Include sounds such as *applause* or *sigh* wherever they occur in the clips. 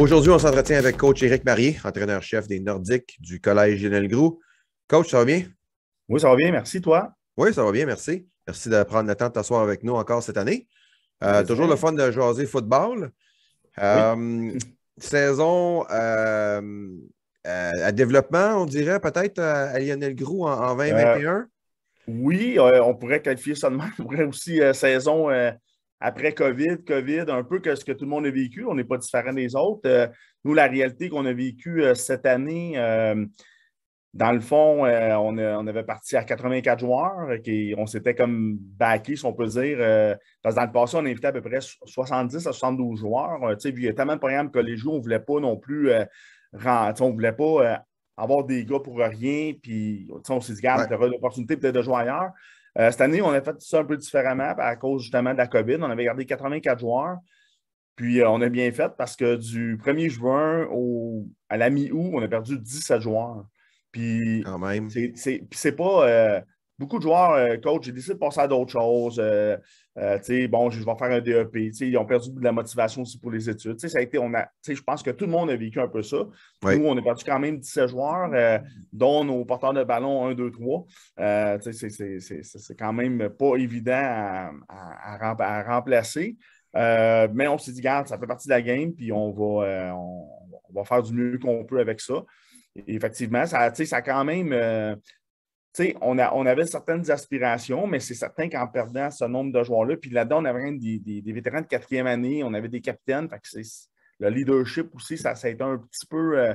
Aujourd'hui, on s'entretient avec coach Éric Marier, entraîneur-chef des Nordiques du Collège Lionel Groux. Coach, ça va bien? Oui, ça va bien, merci. Toi? Oui, ça va bien, merci. Merci de prendre le temps de t'asseoir avec nous encore cette année. Euh, toujours le fun de jaser football. Euh, saison euh, à développement, on dirait peut-être à Lionel Groux en, en 2021. oui, on pourrait qualifier ça de même. *laughs* On pourrait aussi saison après COVID, COVID, un peu que ce que tout le monde a vécu. On n'est pas différent des autres. Euh, nous, la réalité qu'on a vécue euh, cette année, euh, dans le fond, on, avait parti à 84 joueurs, qui, on s'était comme baqué, si on peut dire, parce que dans le passé, on invitait à peu près 70 à 72 joueurs. sais, il y a tellement de programmes collégiaux, on ne voulait pas non plus, voulait pas avoir des gars pour rien, puis on s'est dit, garde, ouais. l'opportunité peut-être de jouer ailleurs. Euh, cette année, on a fait ça un peu différemment à cause justement de la COVID. On avait gardé 84 joueurs. Puis euh, on a bien fait parce que du 1er juin au, à la mi-août, on a perdu 17 joueurs. Puis, Quand même. C'est pas. Euh, beaucoup de joueurs, euh, coach, j'ai décidé de passer à d'autres choses. Euh, euh, tu bon, je vais faire un DEP. Ils ont perdu de la motivation aussi pour les études. Ça a été, on a, je pense que tout le monde a vécu un peu ça. Nous, on a perdu quand même 17 joueurs, dont nos porteurs de ballon 1, 2, 3. c'est quand même pas évident à, remplacer. mais on s'est dit, garde, ça fait partie de la game, puis on va, on, va faire du mieux qu'on peut avec ça effectivement, ça, ça a quand même, on, avait certaines aspirations, mais c'est certain qu'en perdant ce nombre de joueurs-là, puis là-dedans, on avait des, vétérans de quatrième année, on avait des capitaines, le leadership aussi, ça, a été un petit peu, euh,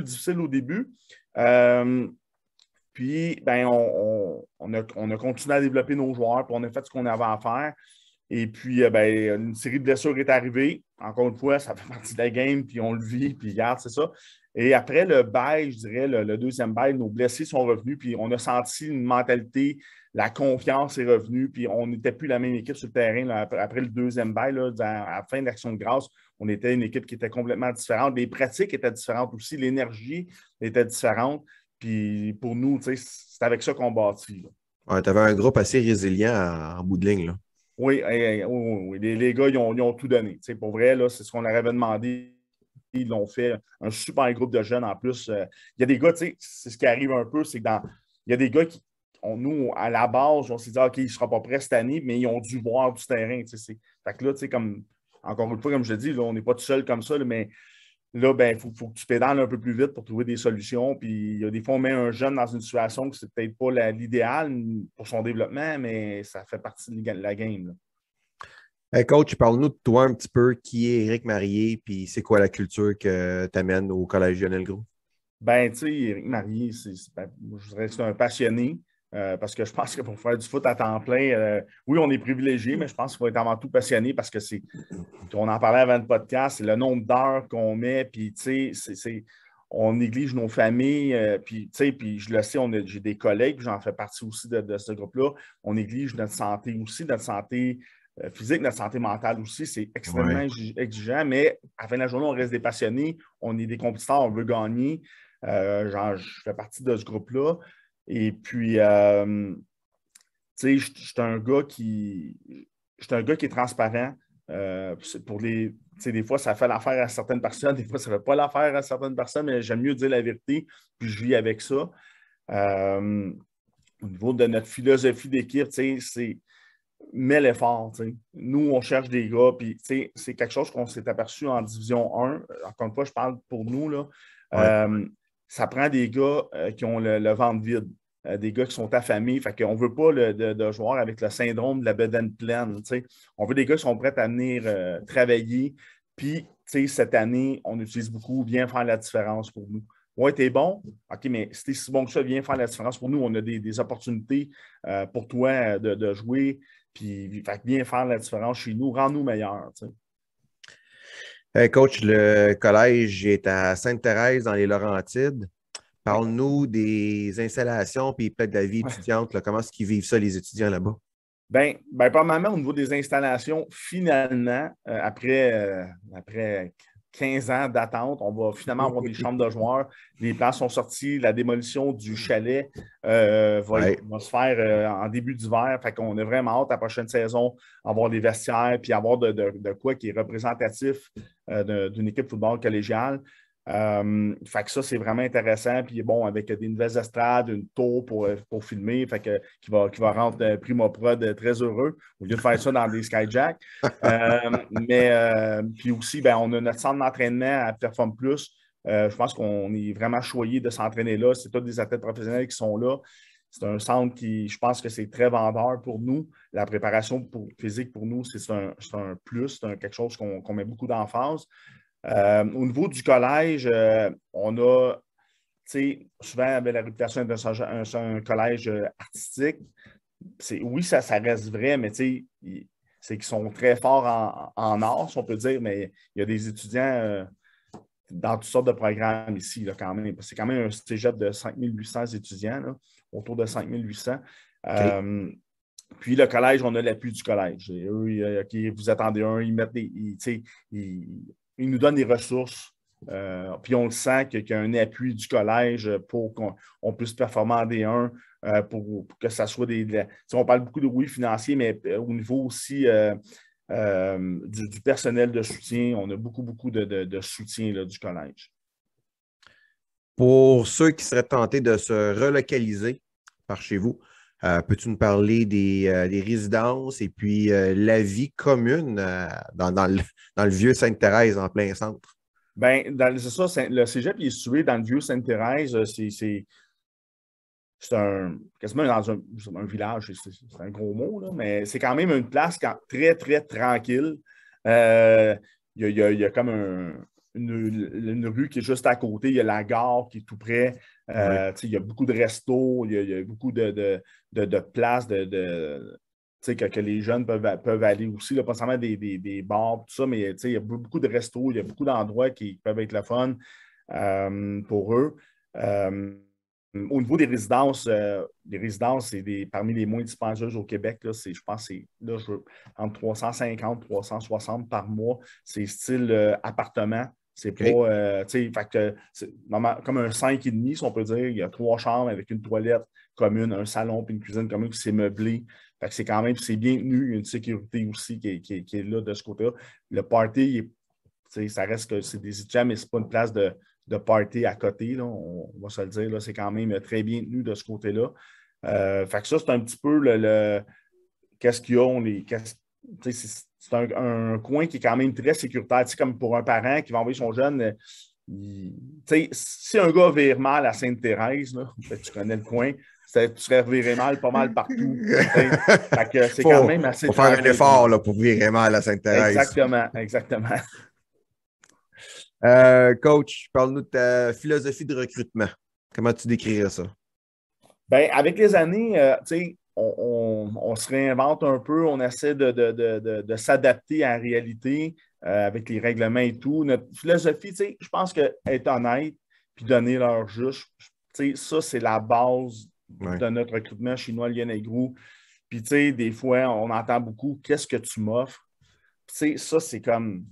difficile au début. Euh, puis, ben, on, a, on, a, continué à développer nos joueurs, puis on a fait ce qu'on avait à faire. Et puis, euh, ben, une série de blessures est arrivée. Encore une fois, ça fait *laughs* partie de la game, puis on le vit, puis regarde, c'est ça. Et après le bail, je dirais, le, deuxième bail, nos blessés sont revenus, puis on a senti une mentalité, la confiance est revenue, puis on n'était plus la même équipe sur le terrain. après, le deuxième bail, à la fin de l'action de grâce, on était une équipe qui était complètement différente. Les pratiques étaient différentes aussi, l'énergie était différente. Puis pour nous, c'est avec ça qu'on bâtit. tu avais un groupe assez résilient en bout de ligne. Là. Oui, eh, eh, eh, Les, gars, ils ont, tout donné. pour vrai, c'est ce qu'on leur avait demandé. Ils l'ont fait. Un super groupe de jeunes en plus. Euh, il y a des gars, c'est ce qui arrive un peu, c'est que dans. Il y a des gars qui, nous, à la base, on s'est dit, OK, il ne sera pas prêt cette année, mais ils ont dû voir du terrain. Fait là, comme, encore une fois, comme je dis, on n'est pas tout seul comme ça, mais Là, il ben, faut, que tu pédales un peu plus vite pour trouver des solutions. Puis, il y a des fois, on met un jeune dans une situation que c'est peut-être pas l'idéal pour son développement, mais ça fait partie de la game. Là. coach, parle-nous de toi un petit peu. Qui est Éric Marier puis c'est quoi la culture que tu amènes au Collège Lionel Gros? Ben, tu sais, Éric Marier, ben, je dirais que c'est un passionné. Euh, parce que je pense que pour faire du foot à temps plein, euh, oui, on est privilégié, mais je pense qu'il faut être avant tout passionné parce que c'est. On en parlait avant le podcast, c'est le nombre d'heures qu'on met, puis tu sais, on néglige nos familles, euh, puis tu sais, puis je le sais, j'ai des collègues, j'en fais partie aussi de, ce groupe-là. On néglige notre santé aussi, notre santé physique, notre santé mentale aussi, c'est extrêmement exigeant, mais à la fin de la journée, on reste des passionnés, on est des compétiteurs, on veut gagner. Genre, je fais partie de ce groupe-là. Et puis, euh, tu sais, je suis un gars qui. un gars qui est transparent. Euh, pour les. des fois, ça fait l'affaire à certaines personnes, des fois, ça ne fait pas l'affaire à certaines personnes, mais j'aime mieux dire la vérité, puis je vis avec ça. Euh, au niveau de notre philosophie d'équipe, tu c'est mets l'effort. Nous, on cherche des gars, puis c'est quelque chose qu'on s'est aperçu en division 1. Encore une fois, je parle pour nous. Là ça prend des gars euh, qui ont le, ventre vide, euh, des gars qui sont affamés. Fait qu'on ne veut pas de, joueurs avec le syndrome de la bedaine pleine. sais. On veut des gars qui sont prêts à venir euh, travailler. Puis, cette année, on utilise beaucoup bien faire la différence pour nous. Ouais, t'es bon. OK, mais si t'es si bon que ça, viens faire la différence pour nous. On a des, opportunités pour toi de, jouer. Puis, fait, bien faire la différence chez nous. Rends-nous meilleurs. Euh, coach, le collège est à Sainte-Thérèse, dans les Laurentides. Parle-nous des installations puis peut-être de la vie étudiante. Comment est-ce qu'ils vivent ça, les étudiants là-bas? Bien, ben, ben mal au niveau des installations, finalement, euh, après, euh, après 15 ans d'attente. On va finalement avoir des chambres de *laughs* joueurs. Les plans sont sortis. La démolition du chalet euh, va, se faire euh, en début d'hiver. Fait qu'on est vraiment hâte la prochaine saison, avoir des vestiaires, puis avoir de, quoi qui est représentatif euh, d'une équipe football collégiale. Euh, fait que ça, c'est vraiment intéressant. Puis bon, avec des nouvelles estrades, une tour pour, euh, pour filmer, fait qui, va, va rendre euh, Primo Prod très heureux, au lieu de faire ça dans des skyjacks *laughs* mais puis aussi, ben, on a notre centre d'entraînement à Perform Plus. je pense qu'on est vraiment choyé de s'entraîner là. C'est tous des athlètes professionnels qui sont là. C'est un centre qui, je pense que c'est très vendeur pour nous. La préparation physique pour nous, c'est un, plus, c'est quelque chose qu'on met beaucoup d'emphase. Euh, au niveau du collège, euh, on a, souvent avec ben, la réputation d'un un, collège euh, artistique, oui, ça, ça reste vrai, mais c'est qu'ils sont très forts en, en, on peut dire, mais il y a des étudiants dans toutes sortes de programmes ici, quand même. C'est quand même un cégep de 5800 étudiants, autour de 5800. Puis le collège, on a l'appui du collège. eux, vous attendez un, ils mettent des il nous donne des ressources. Euh, puis on le sent qu'il y a un appui du collège pour qu'on puisse performer en D1, euh, pour, que ça soit des. on parle beaucoup de oui financier, mais euh, au niveau aussi du, personnel de soutien, on a beaucoup, beaucoup de, soutien du collège. Pour ceux qui seraient tentés de se relocaliser par chez vous, euh, peux-tu nous parler des, euh, résidences et puis euh, la vie commune dans, le, vieux Sainte-Thérèse en plein centre? Bien, c'est ça, le cégep est situé dans le vieux Sainte-Thérèse. C'est un, quasiment dans un, village, c'est un gros mot, mais c'est quand même une place très, très tranquille. il y, a, comme un, une, rue qui est juste à côté, il y a la gare qui est tout près. Euh, il y a beaucoup de restos, il y a, beaucoup de, places de, que, les jeunes peuvent, peuvent aller aussi, pas seulement des, bars, tout ça, mais il y a beaucoup de restos, il y a beaucoup d'endroits qui peuvent être le fun euh, pour eux. Euh, au niveau des résidences, les résidences, c'est parmi les moins dispendieuses au Québec. Là, je pense c'est entre 350 360 par mois. C'est style appartement. C'est pas. Euh, fait que comme un 5,5, si on peut dire, il y a trois chambres avec une toilette commune, un salon puis une cuisine commune qui s'est meublée. Fait que c'est quand même, c'est bien tenu, il y a une sécurité aussi qui est, là de ce côté-là. Le party, ça reste que c'est des items, mais c'est pas une place de, de party à côté, là, on, va se le dire. Là, c'est quand même très bien tenu de ce côté-là. Euh, fait que ça, c'est un petit peu le, qu'est-ce qu'ils ont, les, qu'est-ce, c'est un, coin qui est quand même très sécuritaire. comme pour un parent qui va envoyer son jeune, euh, si un gars vire mal à Sainte-Thérèse, ben, tu connais le coin, tu serais viré mal pas mal partout. c'est quand même assez. Faut faire un effort là, pour virer mal à Sainte-Thérèse. Exactement, exactement. Euh, coach, parle-nous de ta philosophie de recrutement. Comment tu décrirais ça? ben avec les années, euh, tu sais, on, se réinvente un peu, on essaie de, s'adapter à la réalité euh, avec les règlements et tout. Notre philosophie, je pense que être honnête puis donner leur juste, ça, c'est la base de notre recrutement chinois Lyon Puis, tu sais, des fois, on entend beaucoup qu'est-ce que tu m'offres. Tu sais, ça, c'est comme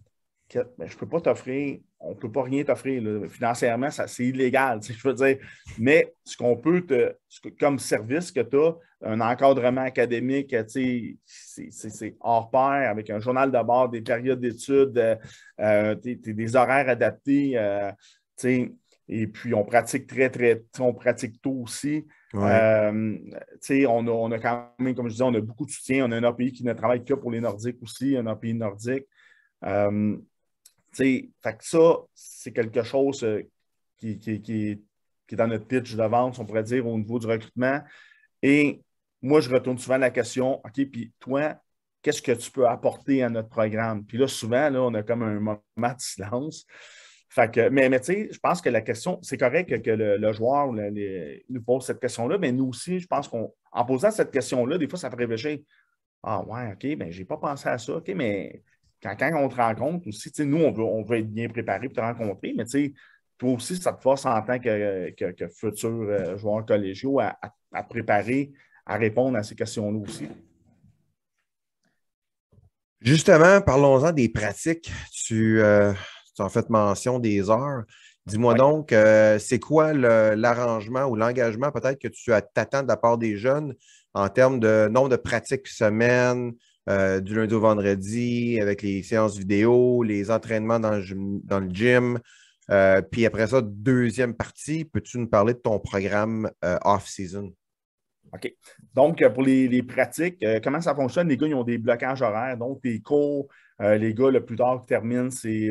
ben, je ne peux pas t'offrir on ne peut pas rien t'offrir. Financièrement, c'est illégal, *laughs* je veux dire. Mais ce qu'on peut, comme service que tu as, un encadrement académique, c'est hors pair, avec un journal de bord, des périodes d'études, euh, euh, des horaires adaptés, euh, et puis on pratique très, très, on pratique tôt aussi. on, a, quand même, comme je disais, on a beaucoup de soutien. On a un pays qui ne travaille que pour les Nordiques aussi, un pays nordique ça, c'est quelque chose euh, qui, qui, est dans notre pitch de vente, on pourrait dire, au niveau du recrutement. Et moi, je retourne souvent la question, OK, puis toi, qu'est-ce que tu peux apporter à notre programme? Puis là, souvent, là, on a comme un moment de silence. mais, mais tu sais, je pense que la question, c'est correct que, le, joueur nous pose cette question-là, mais nous aussi, je pense qu'en posant cette question-là, des fois, ça fait réfléchir. Ah ouais, OK, je ben, j'ai pas pensé à ça, OK, mais quand, quand, on te rencontre aussi, nous, on veut, être bien préparé pour te rencontrer, mais toi aussi, ça te force en tant que, que, futur euh, joueur collégiaux à, préparer, à répondre à ces questions-là aussi. Justement, parlons-en des pratiques. Tu, as euh, en fait mention des heures. Dis-moi donc, euh, c'est quoi l'arrangement ou l'engagement peut-être que tu t'attends de la part des jeunes en termes de nombre de pratiques semaine, euh, du lundi au vendredi avec les séances vidéo, les entraînements dans le, gym. Euh, puis après ça, deuxième partie, peux-tu nous parler de ton programme euh, off-season? OK. Donc, pour les, pratiques, comment ça fonctionne? Les gars, ils ont des blocages horaires. Donc, les cours, les gars, le plus tard qu'ils terminent, c'est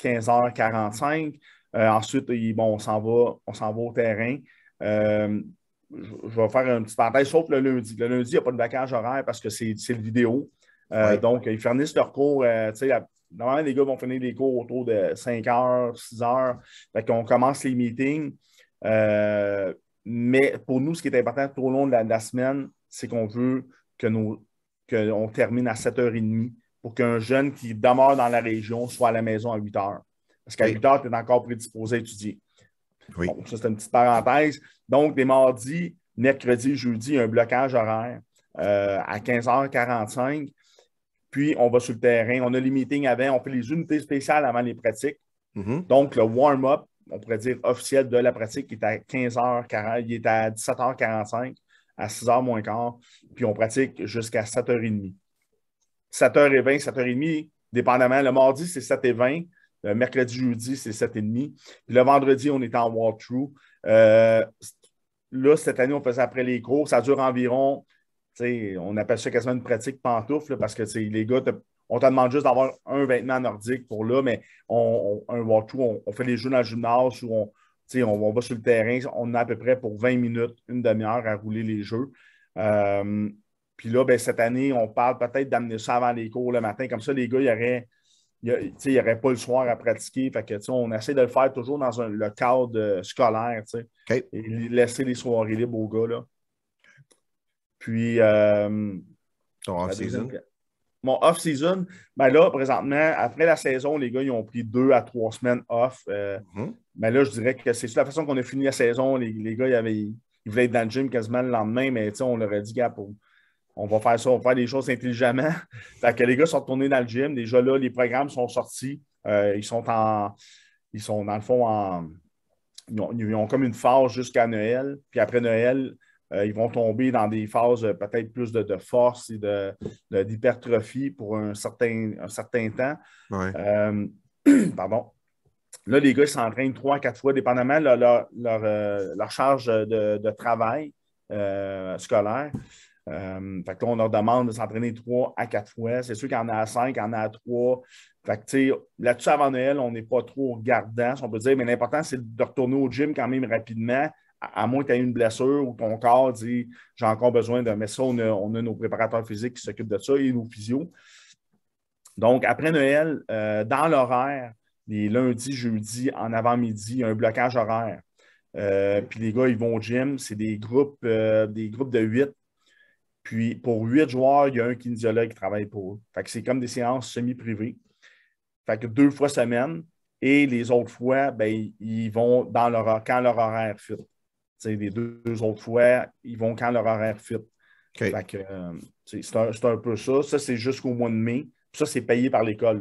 15h45. ensuite, ils, bon, on s'en va, on s'en va au terrain je vais faire un petit parenthèse, sauf le lundi. Le lundi, il n'y a pas de vacances horaire parce que c'est le vidéo. Euh, donc, ils finissent leurs cours. Euh, normalement, les gars vont finir les cours autour de 5 heures, 6 heures. On qu'on commence les meetings. Euh, mais pour nous, ce qui est important tout au long de la, semaine, c'est qu'on veut que qu'on termine à 7h30 pour qu'un jeune qui demeure dans la région soit à la maison à 8h. Parce qu'à 8h, tu es encore prédisposé à étudier ça, c'est une petite parenthèse. Donc, des mardis, mercredi, jeudi, un blocage horaire euh, à 15h45. Puis, on va sur le terrain. On a les meetings avant. On fait les unités spéciales avant les pratiques. Mm-hmm. Donc, le warm-up, on pourrait dire officiel de la pratique, est à 15 h il est à 17h45, à 6h moins quart. Puis, on pratique jusqu'à 7h30. 7h20, 7h30, dépendamment. Le mardi, c'est 7h20. Euh, mercredi, jeudi, c'est 7 7,5. Puis le vendredi, on est en walkthrough. Euh, là, cette année, on faisait après les cours. Ça dure environ, on appelle ça quasiment une pratique pantoufle parce que les gars, on te demande juste d'avoir un vêtement nordique pour là, mais on, un walkthrough, on, fait les jeux dans le gymnase où on, on, va sur le terrain. On a à peu près pour 20 minutes, une demi-heure à rouler les jeux. Euh, puis là, ben, cette année, on parle peut-être d'amener ça avant les cours le matin. Comme ça, les gars, y aurait il n'y aurait pas le soir à pratiquer. on essaie de le faire toujours dans le cadre euh, scolaire. Et laisser les soirées libres aux gars. Puis. Euh, off-season? Mon off-season, ben là, présentement, après la saison, les gars, ils ont pris deux à trois semaines off. Euh, mhm. mais là, je dirais que c'est la façon qu'on a fini la saison. Les, gars, ils, ils voulaient être dans le gym quasiment le lendemain, mais on leur a dit, gars, pour on va faire ça, on va faire des choses intelligemment. *laughs* fait que les gars sont retournés dans le gym. Déjà là, les programmes sont sortis. Euh, ils sont en. Ils sont dans le fond en. Ils ont, comme une phase jusqu'à Noël. Puis après Noël, euh, ils vont tomber dans des phases euh, peut-être plus de, force et d'hypertrophie de, pour un certain, certain temps. *clears throat* pardon. Là, les gars, s'entraînent trois à quatre fois, dépendamment de leur, charge de travail scolaire. Euh, on leur demande de s'entraîner trois à quatre fois. C'est sûr qu'il y en a à cinq, il y en a à trois. là-dessus, avant Noël, on n'est pas trop regardant, on peut dire, mais l'important, c'est de retourner au gym quand même rapidement, à, moins que tu aies une blessure ou ton corps dit j'ai encore besoin de. Mais ça, on a, nos préparateurs physiques qui s'occupent de ça et nos physios. Donc, après Noël, euh, dans l'horaire, les lundis, jeudis, en avant-midi, il y a un blocage horaire. Euh, puis les gars, ils vont au gym. C'est des groupes, des groupes de huit. Puis pour huit joueurs, il y a un kinésiologue qui travaille pour eux. Fait que c'est comme des séances semi-privées. Fait que deux fois semaine. Et les autres fois, ben, ils vont dans leur, quand leur horaire fit. sais, les deux, autres fois, ils vont quand leur horaire fit. Fait que, euh, c'est, un, peu ça. Ça, c'est jusqu'au mois de mai. ça, c'est payé par l'école.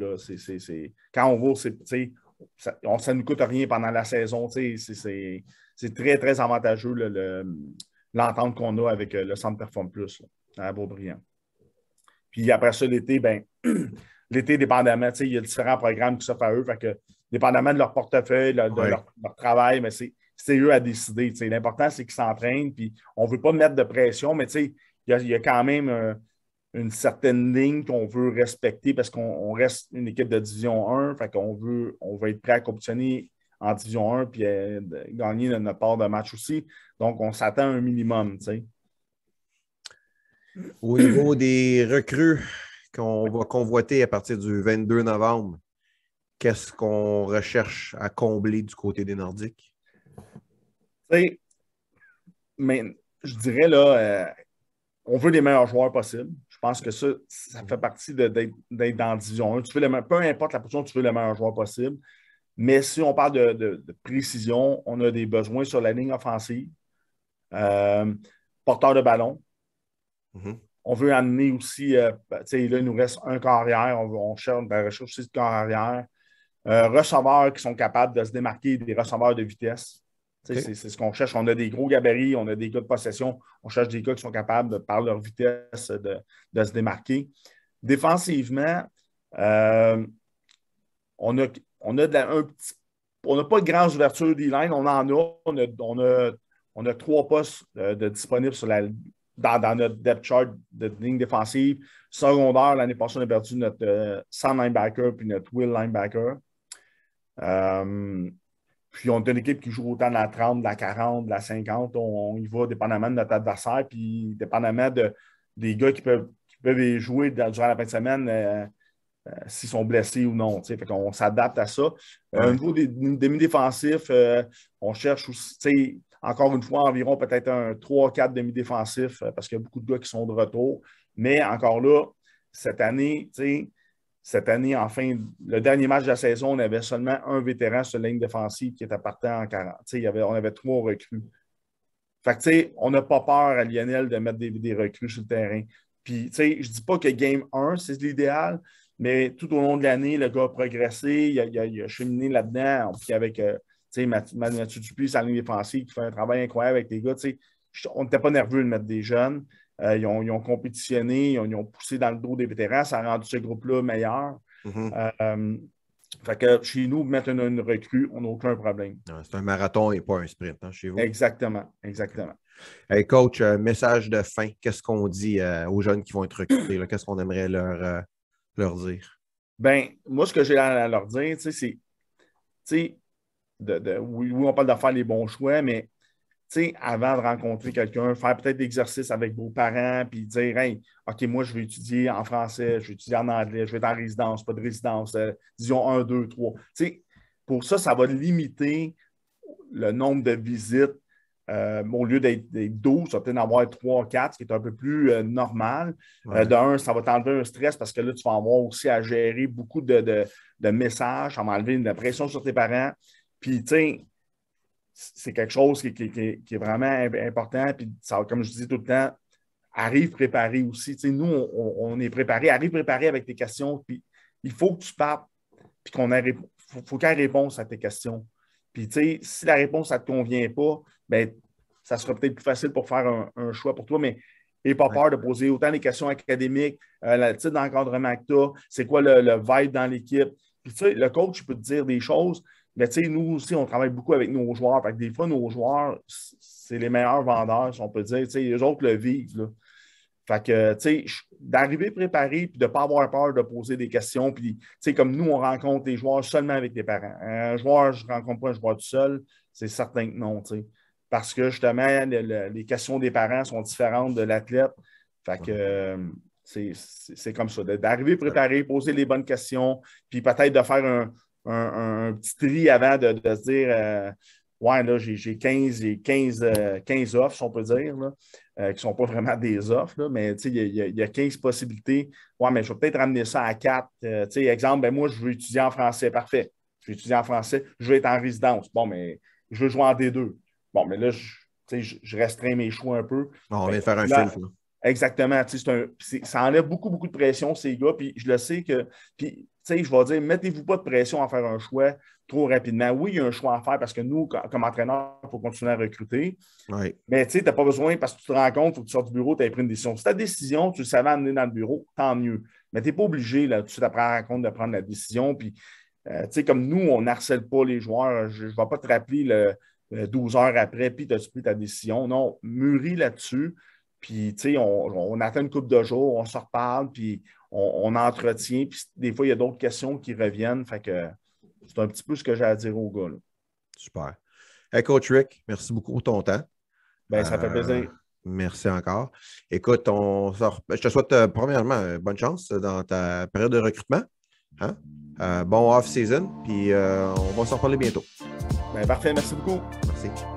Quand on va, c'est, ça ne nous coûte rien pendant la saison. C'est, très, très avantageux l'entente qu'on a avec euh, le Centre Perform Plus à Beaubriand. Puis après ça, l'été, ben, *clears throat* l'été, dépendamment, il y a différents programmes qui s'offrent à eux. Fait que, dépendamment de leur portefeuille, de, leur, travail, mais c'est, eux à décider. Tu sais, L'important, c'est qu'ils s'entraînent. Puis on ne veut pas mettre de pression, mais tu sais, il y, a, quand même euh, une certaine ligne qu'on veut respecter parce qu'on reste une équipe de division 1. Fait qu'on veut, on veut être prêt à compétitionner en division 1 puis euh, gagner notre part de match aussi. Donc, on s'attend à un minimum. tu sais. Au niveau des recrues qu'on va convoiter à partir du 22 novembre, qu'est-ce qu'on recherche à combler du côté des Nordiques? mais je dirais là, euh, on veut les meilleurs joueurs possibles. Je pense que ça, ça fait partie d'être dans la division 1. peu importe la position, tu veux le meilleur joueur possible. Mais si on parle de, précision, on a des besoins sur la ligne offensive, euh, porteur de ballon, Mm-hmm. On veut amener aussi, euh, ben, il nous reste un carrière, on, on cherche, ben, aussi de carrière. Euh, receveurs qui sont capables de se démarquer des receveurs de vitesse. C'est ce qu'on cherche. On a des gros gabarits, on a des gars de possession, on cherche des gars qui sont capables, par leur vitesse, de, se démarquer. Défensivement, euh, on a, on a de un on n'a pas de grandes ouvertures d'e-line, on en a. On a, on trois postes de disponibles sur la, dans, notre depth chart de ligne défensive. Secondaire, l'année passée, on a perdu notre euh, linebacker puis notre Will linebacker. Euh, puis on a une équipe qui joue autant de la 30, de la 40, de la 50. On, y va dépendamment de notre adversaire, puis dépendamment de, des gars qui peuvent, y jouer durant la fin de semaine. Euh, euh, s'ils sont blessés ou non. Fait on s'adapte à ça. Au niveau des, demi défensifs, on cherche aussi, encore une fois, environ peut-être un 3-4 demi-défensif euh, parce qu'il y a beaucoup de gars qui sont de retour. Mais encore là, cette année, tu sais, cette année, enfin, le dernier match de la saison, on avait seulement un vétéran sur la ligne défensive qui était partant en 40. Il y avait, on avait trois recrues. Fait que, on n'a pas peur à Lionel de mettre des, recrues sur le terrain. Puis, tu sais, je dis pas que game 1, c'est l'idéal, mais tout au long de l'année, le gars a progressé, il a, cheminé là-dedans. Puis, avec euh, Mathieu, Mathieu Dupuis, sa ligne défensive, qui fait un travail incroyable avec les gars. On n'était pas nerveux de mettre des jeunes. Euh, ils, ont, compétitionné, ils ont, poussé dans le dos des vétérans. Ça a rendu ce groupe-là meilleur. Mm-hmm. Euh, fait que chez nous, mettre une, recrue, on n'a aucun problème. C'est un marathon et pas un sprint hein, chez vous. Exactement, exactement. Hey coach, euh, message de fin. Qu'est-ce qu'on dit aux jeunes qui vont être recrutés? Qu'est-ce qu'on aimerait leur, leur dire? Ben, moi, ce que j'ai à leur dire, c'est oui, on parle de faire les bons choix, mais avant de rencontrer quelqu'un, faire peut-être d'exercice avec vos parents, puis dire hey, OK, moi, je vais étudier en français, je vais étudier en anglais, je vais être en résidence, pas de résidence, euh, disons 1, 2, 3. pour ça, ça va limiter le nombre de visites. Euh, au lieu d'être 12, ça va peut-être en avoir 3 4, ce qui est un peu plus euh, normal. de un, ça va t'enlever un stress parce que là, tu vas avoir aussi à gérer beaucoup de messages, ça va enlever une pression sur tes parents. Puis, tu sais, c'est quelque chose qui, est vraiment important. Puis, ça, comme je dis tout le temps, arrive préparé aussi. Tu sais, nous, on, est préparé, arrive préparé avec tes questions. Puis, il faut que tu parles, puis qu'on ait, faut, réponse à tes questions. Puis, tu sais, si la réponse, ça ne te convient pas, ben ça sera peut-être plus facile pour faire un, choix pour toi. Mais n'aie pas peur de poser autant les questions académiques, euh, le type d'encadrement que tu as, c'est quoi le, le, vibe dans l'équipe. Puis tu sais, le coach peut te dire des choses, mais tu sais, nous aussi, on travaille beaucoup avec nos joueurs. des fois, nos joueurs, c'est les meilleurs vendeurs, si on peut dire. Tu les autres le vivent. Fait que, d'arriver préparé puis de ne pas avoir peur de poser des questions. Puis, tu comme nous, on rencontre des joueurs seulement avec les parents. Un joueur, je ne rencontre pas un joueur tout seul. C'est certain que non, Parce que, justement, les questions des parents sont différentes de l'athlète. Fait que, c'est comme ça. D'arriver préparé, poser les bonnes questions, puis peut-être de faire un, un, petit tri avant de, se dire euh, Ouais, là, j'ai 15, 15, 15 offres, si on peut dire, euh, qui ne sont pas vraiment des offres, mais il y, a 15 possibilités. Ouais, mais je vais peut-être ramener ça à 4. Euh, exemple, ben, moi, je veux étudier en français, parfait. Je veux étudier en français, je veux être en résidence. Bon, mais je veux jouer en D2. Bon, mais là, je, restreins mes choix un peu. on ben, va faire un film. Exactement. ça enlève beaucoup, beaucoup de pression, ces gars. Puis je le sais que je vais dire, mettez-vous pas de pression à faire un choix trop rapidement. Oui, il y a un choix à faire parce que nous, comme entraîneur, il faut continuer à recruter. Mais tu n'as pas besoin, parce que tu te rends compte, il faut que tu sortes du bureau, tu as pris une décision. Si ta décision, tu le savais amener dans le bureau, tant mieux. Mais tu n'es pas obligé là, tout de suite à de prendre la décision. Puis, euh, comme nous, on harcèle pas les joueurs. Je ne vais pas te rappeler le, 12 heures après, puis tu as pris ta décision. Non, mûris là-dessus. Puis, tu sais, on, on, attend une coupe de jours, on se reparle, puis on, entretient. Puis des fois, il y a d'autres questions qui reviennent. c'est un petit peu ce que j'ai à dire aux gars. Super. Hey, Coach Rick, merci beaucoup pour ton temps. Ben, ça fait euh, plaisir. Merci encore. Écoute, on je te souhaite euh, premièrement euh, bonne chance dans ta période de recrutement. Hein. bon off-season, puis on va s'en reparler bientôt. Ben, parfait, merci beaucoup. Merci.